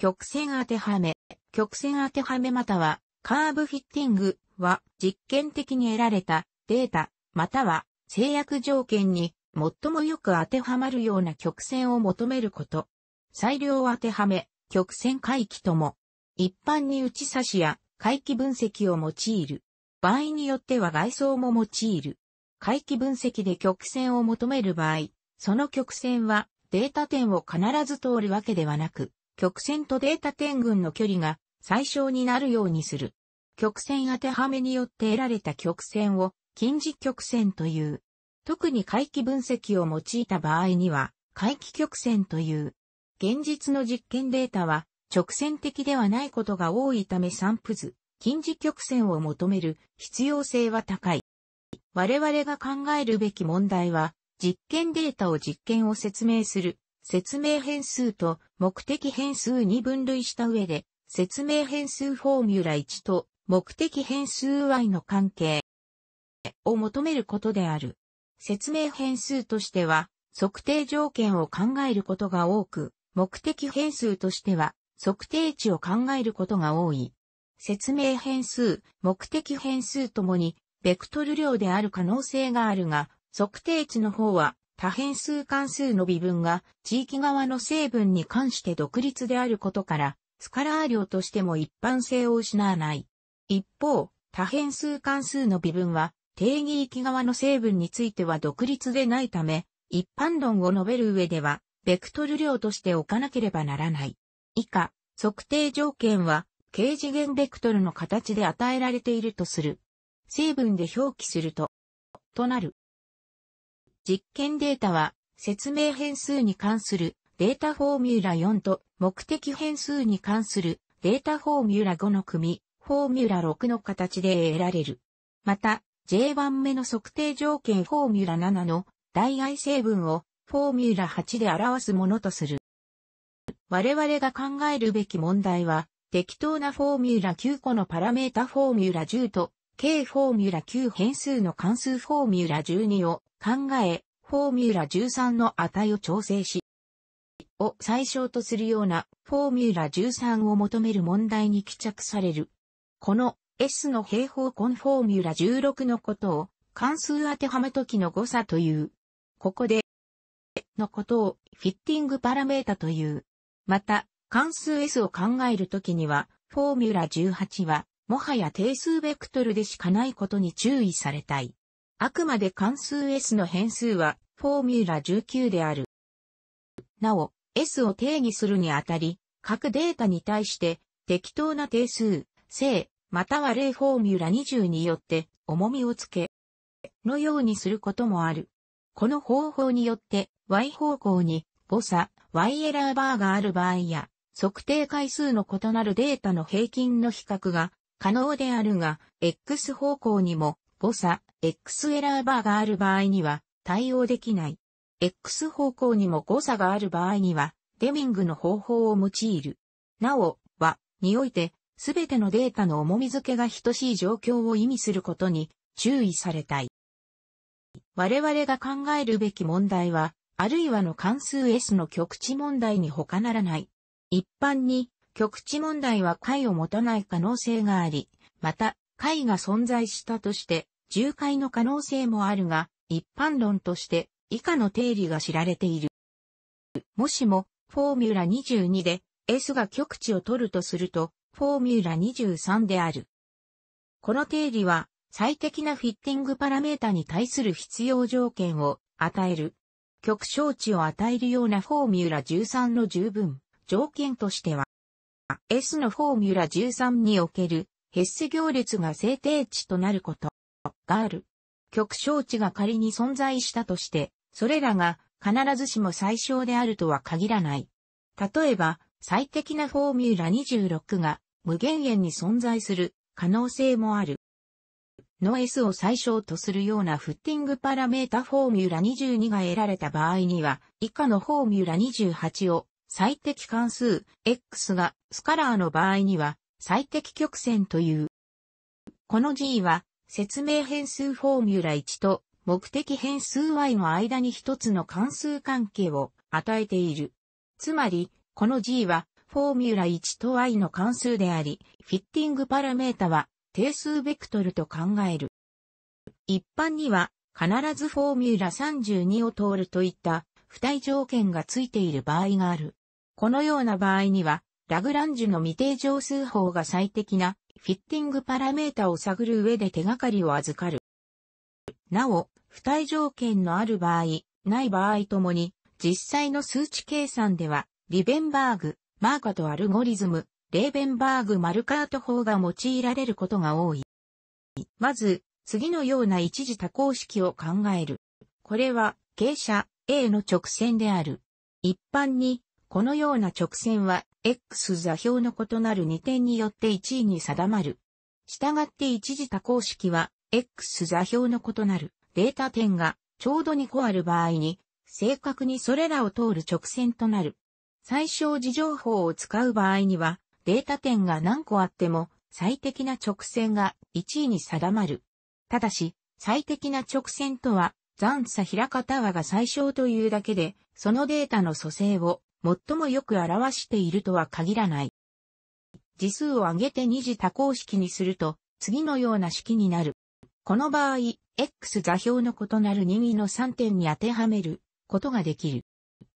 曲線当てはめ、曲線当てはめまたは、カーブフィッティングは実験的に得られたデータ、または制約条件に最もよく当てはまるような曲線を求めること。裁量当てはめ、曲線回帰とも、一般に打ち差しや回帰分析を用いる。場合によっては外装も用いる。回帰分析で曲線を求める場合、その曲線はデータ点を必ず通るわけではなく、曲線とデータ点群の距離が最小になるようにする。曲線当てはめによって得られた曲線を近似曲線という。特に回帰分析を用いた場合には、回帰曲線という。現実の実験データは直線的ではないことが多いため散布図、近似曲線を求める必要性は高い。我々が考えるべき問題は、実験データを実験を説明する説明変数と目的変数に分類した上で、説明変数フォーミュラ1と目的変数 y の関係を求めることである。説明変数としては、測定条件を考えることが多く、目的変数としては、測定値を考えることが多い。説明変数、目的変数ともに、ベクトル量である可能性があるが、測定値の方は、多変数関数の微分が地域側の成分に関して独立であることから、スカラー量としても一般性を失わない。一方、多変数関数の微分は定義域側の成分については独立でないため、一般論を述べる上では、ベクトル量として置かなければならない。以下、測定条件は、形次元ベクトルの形で与えられているとする。成分で表記すると、となる。実験データは、説明変数に関するデータフォーミュラ4と目的変数に関するデータフォーミュラ5の組、フォーミュラ6の形で得られる。また、J1 目の測定条件フォーミュラ7の代替成分をフォーミュラ8で表すものとする。我々が考えるべき問題は、適当なフォーミュラ9個のパラメータフォーミュラ10と K フォーミュラ9変数の関数フォーミュラ12を考え、フォーミュラ13の値を調整し、を最小とするようなフォーミュラ13を求める問題に帰着される。この S の平方根フォーミュラ16のことを関数当てはめ時の誤差という。ここで、のことをフィッティングパラメータという。また、関数 S を考えるときには、フォーミュラ18はもはや定数ベクトルでしかないことに注意されたい。あくまで関数 S の変数はフォーミュラ19である。なお、S を定義するにあたり、各データに対して適当な定数、正、または例フォーミュラ20によって重みをつけ、のようにすることもある。この方法によって、y 方向に誤差、y エラーバーがある場合や、測定回数の異なるデータの平均の比較が可能であるが、X 方向にも誤差、X エラーバーがある場合には対応できない。X 方向にも誤差がある場合には、デミングの方法を用いる。なお、は、において、すべてのデータの重み付けが等しい状況を意味することに注意されたい。我々が考えるべき問題は、あるいはの関数 S の極値問題に他ならない。一般に極地問題は解を持たない可能性があり、また、解が存在したとして、重解の可能性もあるが、一般論として以下の定理が知られている。もしも、フォーミュラ22で S が極地を取るとすると、フォーミュラ23である。この定理は、最適なフィッティングパラメータに対する必要条件を与える。極小値を与えるようなフォーミュラ13の十分条件としては、S のフォーミュラ13におけるヘッセ行列が制定値となることがある。極小値が仮に存在したとして、それらが必ずしも最小であるとは限らない。例えば、最適なフォーミュラ26が無限円に存在する可能性もある。の S を最小とするようなフッティングパラメータフォーミュラ22が得られた場合には、以下のフォーミュラ28を最適関数 X がスカラーの場合には最適曲線という。この G は説明変数フォーミュラ1と目的変数 Y の間に一つの関数関係を与えている。つまり、この G はフォーミュラ1と Y の関数であり、フィッティングパラメータは定数ベクトルと考える。一般には必ずフォーミュラ32を通るといった付帯条件がついている場合がある。このような場合には、ラグランジュの未定乗数法が最適なフィッティングパラメータを探る上で手がかりを預かる。なお、付帯条件のある場合、ない場合ともに、実際の数値計算では、リベンバーグ、マーカとアルゴリズム、レーベンバーグ・マルカート法が用いられることが多い。まず、次のような一次多項式を考える。これは、傾斜 A の直線である。一般に、このような直線は、X 座標の異なる2点によって1位に定まる。したがって一次多項式は、X 座標の異なるデータ点がちょうど2個ある場合に、正確にそれらを通る直線となる。最小次情報を使う場合には、データ点が何個あっても、最適な直線が1位に定まる。ただし、最適な直線とは、残差平方和が最小というだけで、そのデータの組成を最もよく表しているとは限らない。次数を上げて二次多項式にすると、次のような式になる。この場合、X 座標の異なる任意の3点に当てはめることができる。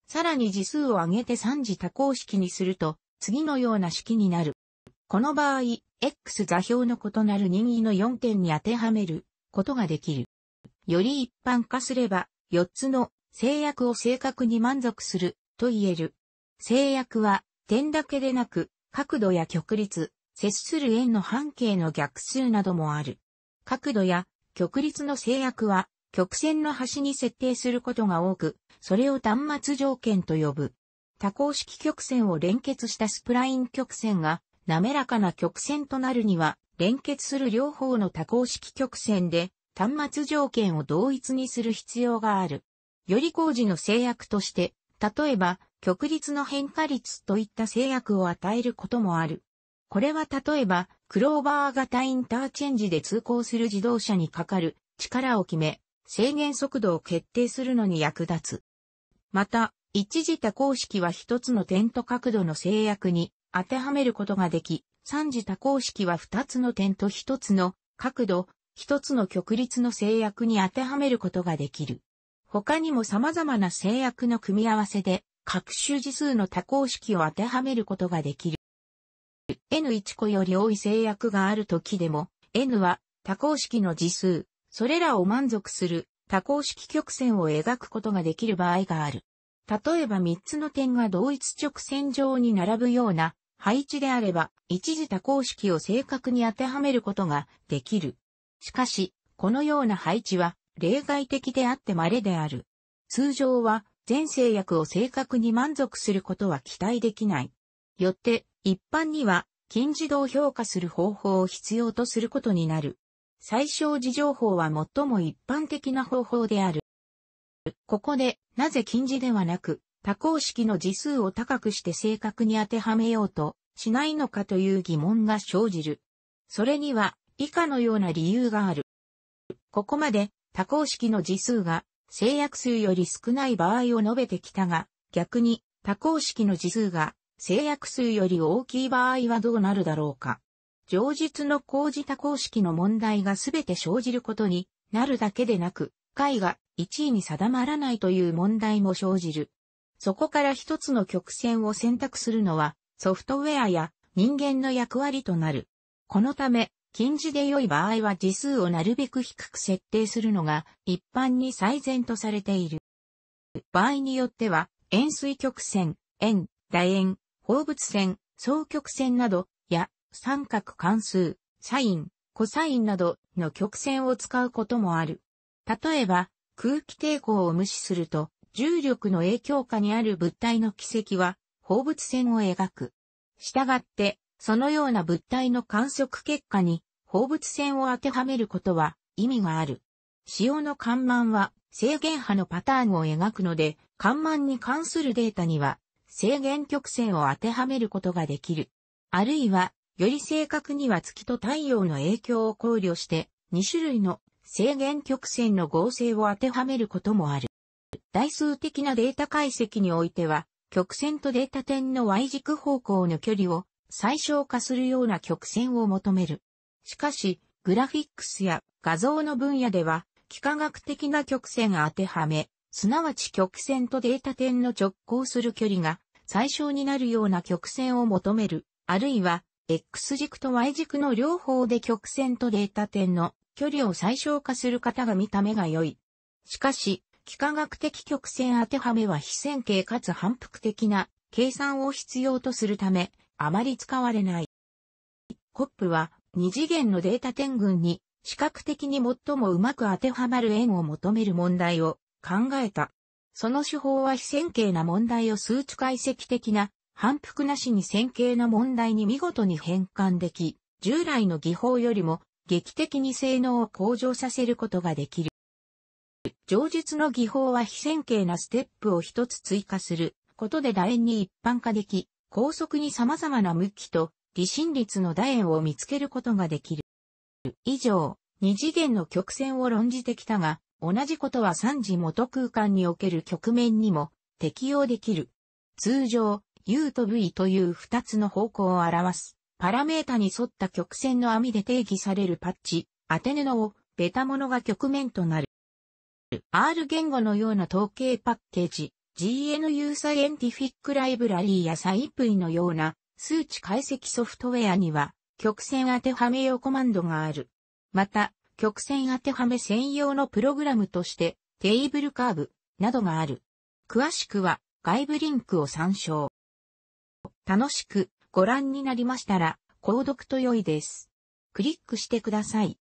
さらに次数を上げて3次多項式にすると、次のような式になる。この場合、X 座標の異なる任意の4点に当てはめることができる。より一般化すれば、4つの制約を正確に満足すると言える。制約は、点だけでなく、角度や曲率、接する円の半径の逆数などもある。角度や曲率の制約は、曲線の端に設定することが多く、それを端末条件と呼ぶ。多項式曲線を連結したスプライン曲線が、滑らかな曲線となるには、連結する両方の多項式曲線で、端末条件を同一にする必要がある。より工事の制約として、例えば、極率の変化率といった制約を与えることもある。これは例えば、クローバー型インターチェンジで通行する自動車にかかる力を決め、制限速度を決定するのに役立つ。また、一時多項式は一つの点と角度の制約に当てはめることができ、三次多項式は二つの点と一つの角度、一つの極率の制約に当てはめることができる。他にも様々な制約の組み合わせで、各種次数の多項式を当てはめることができる。n1 個より多い制約がある時でも、n は多項式の次数、それらを満足する多項式曲線を描くことができる場合がある。例えば3つの点が同一直線上に並ぶような配置であれば、一時多項式を正確に当てはめることができる。しかし、このような配置は例外的であって稀である。通常は全制約を正確に満足することは期待できない。よって、一般には近自動評価する方法を必要とすることになる。最小事情法は最も一般的な方法である。ここで、なぜ近似ではなく、多項式の次数を高くして正確に当てはめようとしないのかという疑問が生じる。それには、以下のような理由がある。ここまで多項式の次数が制約数より少ない場合を述べてきたが、逆に多項式の次数が制約数より大きい場合はどうなるだろうか。上述の工事多項式の問題がすべて生じることになるだけでなく、解が1位に定まらないという問題も生じる。そこから一つの曲線を選択するのはソフトウェアや人間の役割となる。このため近似で良い場合は字数をなるべく低く設定するのが一般に最善とされている。場合によっては、円錐曲線、円、楕円、放物線、双曲線など、や、三角関数、サイン、コサインなどの曲線を使うこともある。例えば、空気抵抗を無視すると、重力の影響下にある物体の軌跡は、放物線を描く。したがって、そのような物体の観測結果に放物線を当てはめることは意味がある。使用の看板は制限波のパターンを描くので、緩慢に関するデータには制限曲線を当てはめることができる。あるいは、より正確には月と太陽の影響を考慮して、2種類の制限曲線の合成を当てはめることもある。代数的なデータ解析においては、曲線とデータ点の Y 軸方向の距離を最小化するような曲線を求める。しかし、グラフィックスや画像の分野では、幾何学的な曲線当てはめ、すなわち曲線とデータ点の直行する距離が最小になるような曲線を求める、あるいは、X 軸と Y 軸の両方で曲線とデータ点の距離を最小化する方が見た目が良い。しかし、幾何学的曲線当てはめは非線形かつ反復的な計算を必要とするため、あまり使われない。コップは二次元のデータ点群に視覚的に最もうまく当てはまる円を求める問題を考えた。その手法は非線形な問題を数値解析的な反復なしに線形の問題に見事に変換でき、従来の技法よりも劇的に性能を向上させることができる。上述の技法は非線形なステップを一つ追加することで楕円に一般化でき、高速に様々な向きと離心率の楕円を見つけることができる。以上、二次元の曲線を論じてきたが、同じことは三次元空間における局面にも適用できる。通常、U と V という二つの方向を表す。パラメータに沿った曲線の網で定義されるパッチ、当て布を、ベタものが局面となる。R 言語のような統計パッケージ、GNU サイエンティフィックライブラリーやサイプイのような数値解析ソフトウェアには、曲線当てはめ用コマンドがある。また、曲線当てはめ専用のプログラムとして、テーブルカーブなどがある。詳しくは、外部リンクを参照。楽しくご覧になりましたら、購読と良いです。クリックしてください。